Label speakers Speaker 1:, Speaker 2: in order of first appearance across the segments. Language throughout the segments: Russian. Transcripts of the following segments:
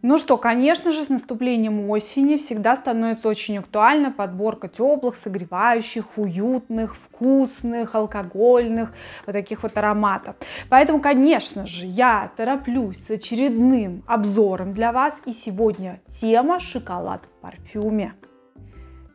Speaker 1: Ну что, конечно же, с наступлением осени всегда становится очень актуальна подборка теплых, согревающих, уютных, вкусных, алкогольных, вот таких вот ароматов. Поэтому, конечно же, я тороплюсь с очередным обзором для вас. И сегодня тема шоколад в парфюме.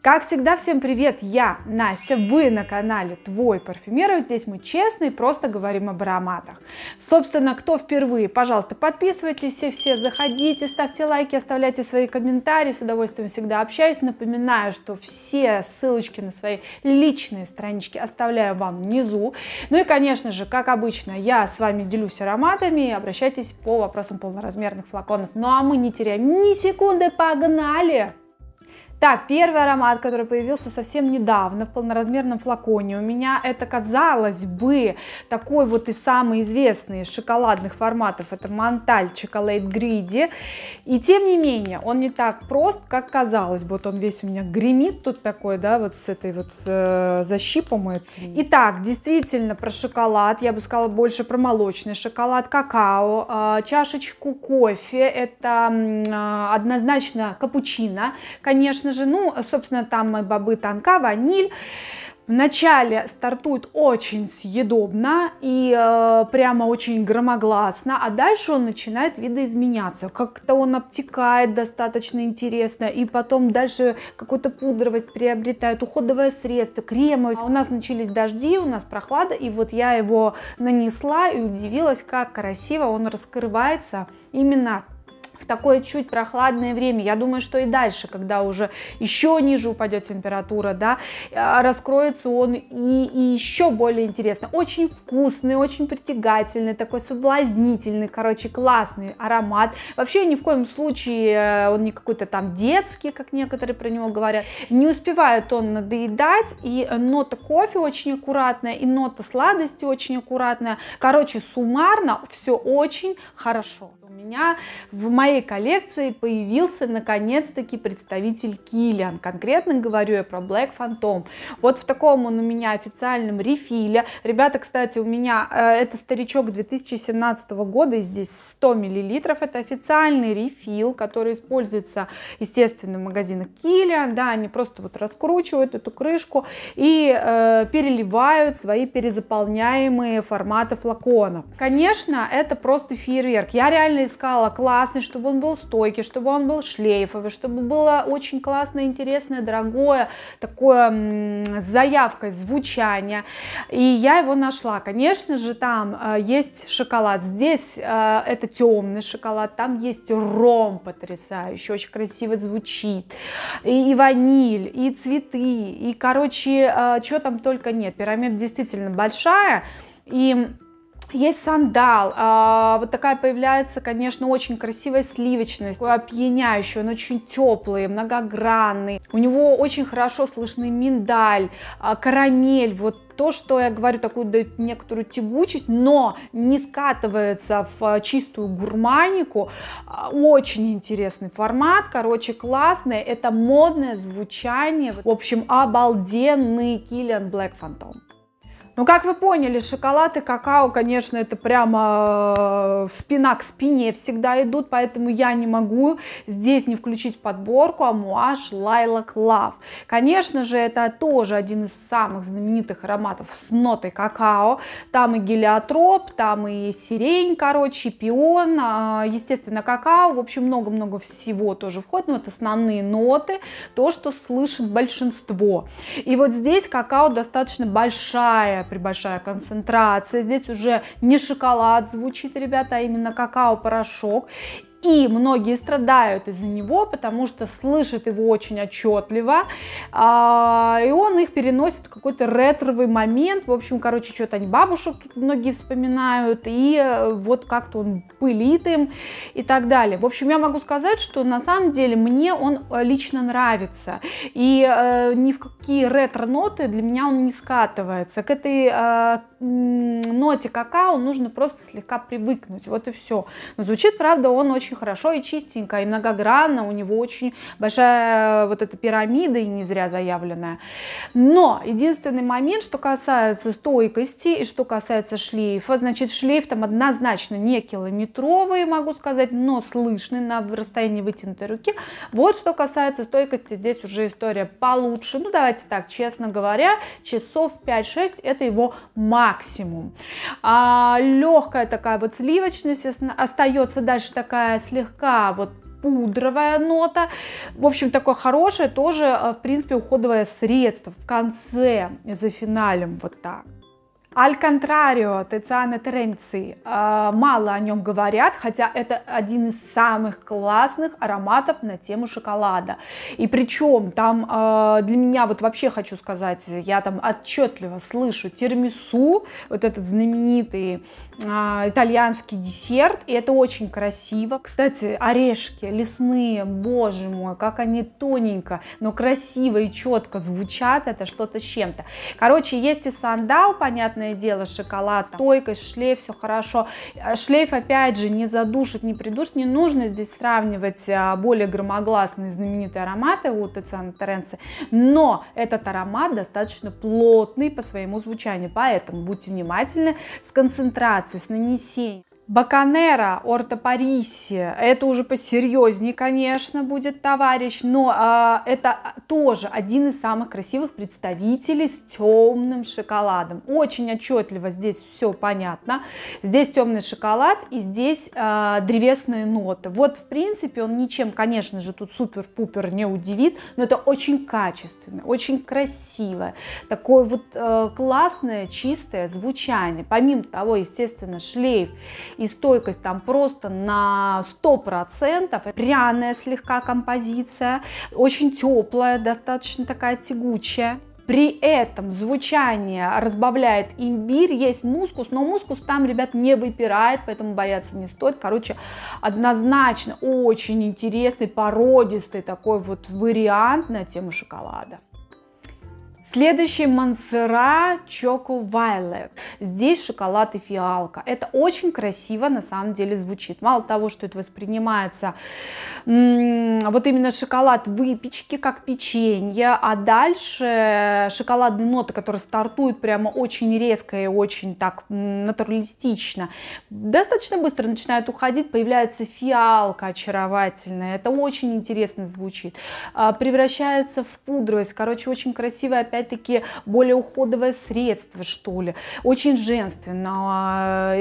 Speaker 1: Как всегда, всем привет! Я Настя, вы на канале Твой парфюмер, здесь мы честно и просто говорим об ароматах. Собственно, кто впервые, пожалуйста, подписывайтесь все, все заходите, ставьте лайки, оставляйте свои комментарии, с удовольствием всегда общаюсь. Напоминаю, что все ссылочки на свои личные странички оставляю вам внизу. Ну и, конечно же, как обычно, я с вами делюсь ароматами, обращайтесь по вопросам полноразмерных флаконов. Ну а мы не теряем ни секунды, погнали! Так, первый аромат, который появился совсем недавно в полноразмерном флаконе у меня, это, казалось бы, такой вот и самый известный из шоколадных форматов, это Монталь Chocolate Гриди И тем не менее, он не так прост, как казалось бы. Вот он весь у меня гремит тут такой, да, вот с этой вот э, защипом этим. Итак, действительно про шоколад, я бы сказала больше про молочный шоколад, какао, э, чашечку кофе, это э, однозначно капучино, конечно же. Ну, собственно, там мои бобы тонка, ваниль. Вначале стартует очень съедобно и э, прямо очень громогласно, а дальше он начинает видоизменяться. Как-то он обтекает достаточно интересно, и потом дальше какую-то пудровость приобретает, уходовое средство, кремовость. А у нас начались дожди, у нас прохлада, и вот я его нанесла и удивилась, как красиво он раскрывается именно в такое чуть прохладное время, я думаю, что и дальше, когда уже еще ниже упадет температура, да, э, раскроется он и, и еще более интересно. Очень вкусный, очень притягательный, такой соблазнительный, короче, классный аромат. Вообще ни в коем случае э, он не какой-то там детский, как некоторые про него говорят. Не успевает он надоедать, и нота кофе очень аккуратная, и нота сладости очень аккуратная. Короче, суммарно все очень хорошо. У меня в моей моей коллекции появился наконец-таки представитель Киллиан. Конкретно говорю я про Black Phantom. Вот в таком он у меня официальном рефиле. Ребята, кстати, у меня э, это старичок 2017 года, и здесь 100 миллилитров. Это официальный рефил, который используется, естественно, в магазинах Киллиан. Да, они просто вот раскручивают эту крышку и э, переливают свои перезаполняемые форматы флаконов. Конечно, это просто фейерверк. Я реально искала классный, чтобы он был стойкий, чтобы он был шлейфовый, чтобы было очень классное, интересное, дорогое, такое с заявкой звучания. И я его нашла. Конечно же, там э, есть шоколад. Здесь э, это темный шоколад, там есть ром потрясающий, очень красиво звучит. И, и ваниль, и цветы, и, короче, э, что там только нет. Пирамида действительно большая. И есть сандал, а, вот такая появляется, конечно, очень красивая сливочность, такой опьяняющий, он очень теплый, многогранный. У него очень хорошо слышны миндаль, а, карамель, вот то, что я говорю, такую дает некоторую тягучесть, но не скатывается в а, чистую гурманику. А, очень интересный формат, короче, классный. Это модное звучание. В общем, обалденный Киллиан Black Phantom. Ну, как вы поняли, шоколад и какао, конечно, это прямо э, спина к спине всегда идут, поэтому я не могу здесь не включить в подборку Амуаш Лайлак Лав. Конечно же, это тоже один из самых знаменитых ароматов с нотой какао. Там и гелиотроп, там и сирень, короче, пион, а, естественно, какао. В общем, много-много всего тоже входит, но вот основные ноты, то, что слышит большинство. И вот здесь какао достаточно большая такая прибольшая концентрация. Здесь уже не шоколад звучит, ребята, а именно какао-порошок. И многие страдают из-за него, потому что слышат его очень отчетливо, а, и он их переносит в какой-то ретровый момент. В общем, короче, что-то они бабушек тут многие вспоминают, и э, вот как-то он пылит им и так далее. В общем, я могу сказать, что на самом деле мне он э, лично нравится, и э, ни в какие ретро-ноты для меня он не скатывается. К этой э, ноте какао нужно просто слегка привыкнуть, вот и все. Но звучит, правда, он очень очень хорошо и чистенько, и многогранно, у него очень большая э, вот эта пирамида, и не зря заявленная. Но единственный момент, что касается стойкости и что касается шлейфа, значит, шлейф там однозначно не километровый, могу сказать, но слышный на расстоянии вытянутой руки. Вот что касается стойкости, здесь уже история получше. Ну, давайте так, честно говоря, часов 5-6 это его максимум. А, легкая такая вот сливочность остается дальше такая слегка вот пудровая нота. В общем, такое хорошее тоже, э, в принципе, уходовое средство в конце, за финалем, вот так. Аль контрарио Тициана Теренци. А, мало о нем говорят, хотя это один из самых классных ароматов на тему шоколада. И причем там а, для меня, вот вообще хочу сказать, я там отчетливо слышу термису, вот этот знаменитый а, итальянский десерт, и это очень красиво. Кстати, орешки лесные, боже мой, как они тоненько, но красиво и четко звучат, это что-то с чем-то. Короче, есть и сандал, понятно, понятное дело, шоколад, стойкость, шлейф, все хорошо. Э, шлейф, опять же, не задушит, не придушит, не нужно здесь сравнивать а, более громогласные знаменитые ароматы у Тициана Теренци, но этот аромат достаточно плотный по своему звучанию, поэтому будьте внимательны с концентрацией, с нанесением. Баканера, Ортопариси, это уже посерьезнее, конечно, будет товарищ, но э, это тоже один из самых красивых представителей с темным шоколадом. Очень отчетливо здесь все понятно. Здесь темный шоколад и здесь э, древесные ноты. Вот, в принципе, он ничем, конечно же, тут супер-пупер не удивит, но это очень качественно, очень красиво. Такое вот э, классное, чистое звучание. Помимо того, естественно, шлейф и стойкость там просто на 100%. Пряная слегка композиция, очень теплая, достаточно такая тягучая. При этом звучание разбавляет имбирь, есть мускус, но мускус там, ребят, не выпирает, поэтому бояться не стоит. Короче, однозначно очень интересный, породистый такой вот вариант на тему шоколада. Следующий Мансера Choco Violet. Здесь шоколад и фиалка. Это очень красиво на самом деле звучит. Мало того, что это воспринимается вот именно шоколад выпечки, как печенье, а дальше шоколадные ноты, которые стартуют прямо очень резко и очень так натуралистично, достаточно быстро начинают уходить, появляется фиалка очаровательная. Это очень интересно звучит. А, превращается в пудрость. Короче, очень красивая опять опять-таки более уходовое средство, что ли. Очень женственно, а,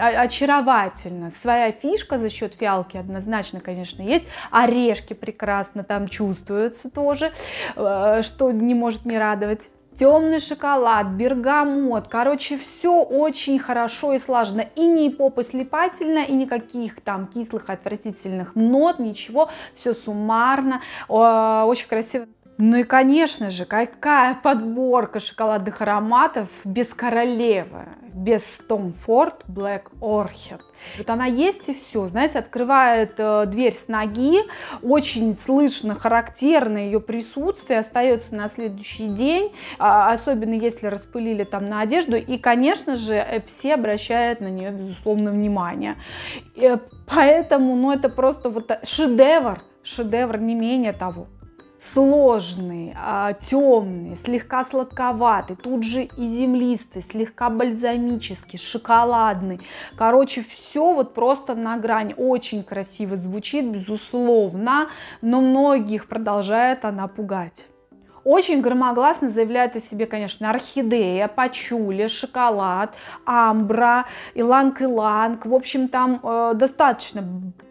Speaker 1: а, очаровательно. Своя фишка за счет фиалки однозначно, конечно, есть. Орешки прекрасно там чувствуются тоже, э, что не может не радовать темный шоколад, бергамот. Короче, все очень хорошо и слаженно. И не попослепательно, и никаких там кислых, отвратительных нот, ничего. Все суммарно, очень красиво. Ну и, конечно же, какая подборка шоколадных ароматов без королевы, без Tom Ford Black Orchid. Вот она есть и все, знаете, открывает э, дверь с ноги, очень слышно, характерно ее присутствие, остается на следующий день, э, особенно если распылили там на одежду, и, конечно же, э, все обращают на нее, безусловно, внимание. Э, поэтому, ну, это просто вот шедевр, шедевр не менее того сложный, а, темный, слегка сладковатый, тут же и землистый, слегка бальзамический, шоколадный. Короче, все вот просто на грани. Очень красиво звучит, безусловно, но многих продолжает она пугать. Очень громогласно заявляют о себе, конечно, орхидея, пачули, шоколад, амбра, иланг-иланг. В общем, там э, достаточно,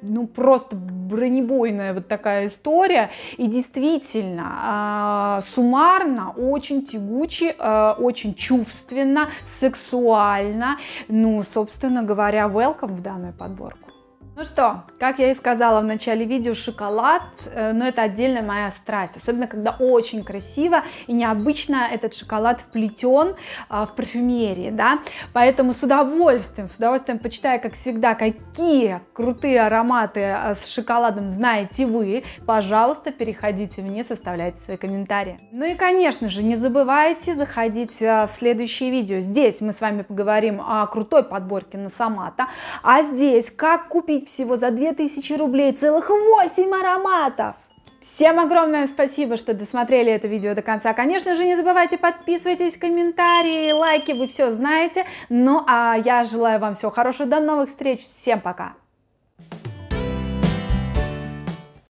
Speaker 1: ну, просто бронебойная вот такая история. И действительно, э, суммарно, очень тягуче, э, очень чувственно, сексуально. Ну, собственно говоря, welcome в данную подборку. Ну что, как я и сказала в начале видео, шоколад, э, но ну, это отдельная моя страсть, особенно когда очень красиво и необычно этот шоколад вплетен э, а, в парфюмерии, да, поэтому с удовольствием, с удовольствием почитаю, как всегда, какие крутые ароматы а, с шоколадом знаете вы, пожалуйста, переходите вниз, оставляйте свои комментарии. Ну и, конечно же, не забывайте заходить а, в следующие видео, здесь мы с вами поговорим о крутой подборке на Самата, а здесь как купить всего за 2000 рублей целых 8 ароматов. Всем огромное спасибо, что досмотрели это видео до конца. Конечно же, не забывайте подписывайтесь, комментарии, лайки, вы все знаете. Ну а я желаю вам всего хорошего, до новых встреч, всем пока!